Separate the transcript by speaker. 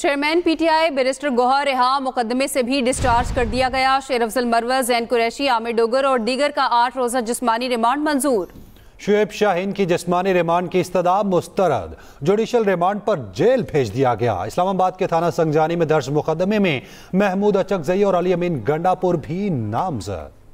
Speaker 1: chairman PTI barrister Gauhar रिहा मुकदमे से भी डिस्चार्ज कर दिया गया शेर अफजल मरवज जैन कुरैशी आमिर डोगर और दीगर का आठ रोज़ा जिसमानी रिमांड मंजूर
Speaker 2: शुएब शाहीन की जिसमानी रिमांड की इस्तदा मुस्तरद जुडिशल रिमांड पर जेल भेज दिया गया इस्लामाबाद के थाना संगजानी में दर्ज मुकदमे में महमूद अचकजई और अली अमीन गंडापुर भी नामजद